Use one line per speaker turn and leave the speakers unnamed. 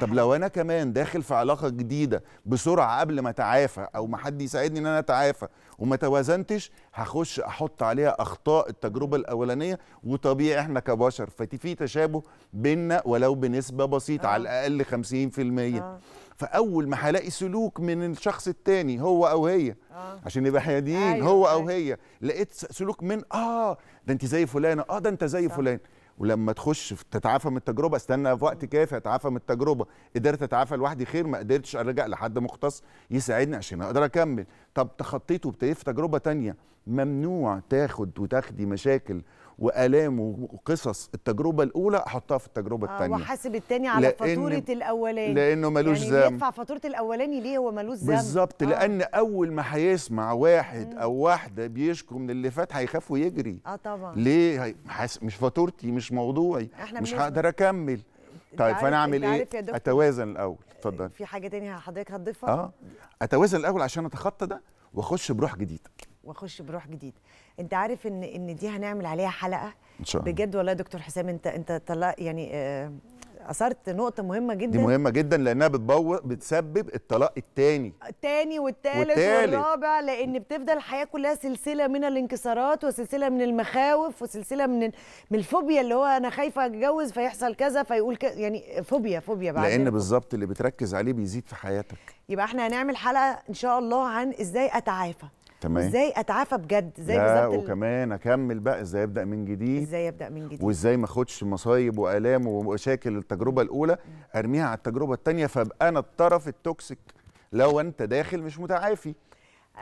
طب لو انا كمان داخل في علاقه جديده بسرعه قبل ما اتعافى او ما حد يساعدني ان انا اتعافى وما توازنتش هخش احط عليها اخطاء التجربه الاولانيه وطبيعي احنا كبشر ففي تشابه بيننا ولو بنسبه بسيطه آه. على الاقل 50% آه. فاول ما هلاقي سلوك من الشخص الثاني هو او هي آه. عشان نبقى حياديين أيوة. هو او أيوه. هي لقيت سلوك من اه ده انت زي فلانه اه ده انت زي صح. فلان ولما تخش تتعافى من التجربه استنى في وقت كافي اتعافى من التجربه قدرت اتعافى لوحدي خير ما قدرتش ارجع لحد مختص يساعدني عشان اقدر اكمل طب تخطيت وابتديت في تجربه ثانيه ممنوع تاخد وتاخدي مشاكل والام وقصص التجربه الاولى احطها في التجربه الثانيه آه وحاسب
الثاني على فاتوره الاولاني لانه ملوش يعني ذنب يدفع فاتوره الاولاني ليه هو ملوش ذنب بالظبط
آه. لان اول ما هيسمع واحد مم. او واحده بيشكو من اللي فات هيخاف ويجري اه طبعا ليه حاس... مش فاتورتي مش موضوعي احنا مش هقدر اكمل طيب فانا اعمل ايه اتوازن الاول آه، اتفضل في
حاجه تانية حضرتك هتضيفها اه
اتوازن الاول عشان اتخطى ده واخش بروح جديده
واخش بروح جديد انت عارف ان ان دي هنعمل عليها حلقه ان شاء الله بجد والله يا دكتور حسام انت انت طلع يعني آه، اثرت نقطه مهمه جدا دي مهمه
جدا لانها بتبوظ بتسبب الطلاق الثاني
الثاني والثالث والرابع لان بتفضل الحياه كلها سلسله من الانكسارات وسلسله من المخاوف وسلسله من من الفوبيا اللي هو انا خايفه اتجوز فيحصل كذا فيقول كذا يعني فوبيا فوبيا بعد لان
بالظبط اللي بتركز عليه بيزيد في حياتك
يبقى احنا هنعمل حلقه ان شاء الله عن ازاي اتعافى تمام ازاي اتعافى بجد ازاي بالظبط
وكمان اكمل بقى ازاي ابدا من جديد
ازاي ابدا من جديد
وازاي ما اخدش مصايب والام ومشاكل التجربه الاولى ارميها على التجربه الثانيه فابقى انا الطرف التوكسيك لو انت داخل مش متعافي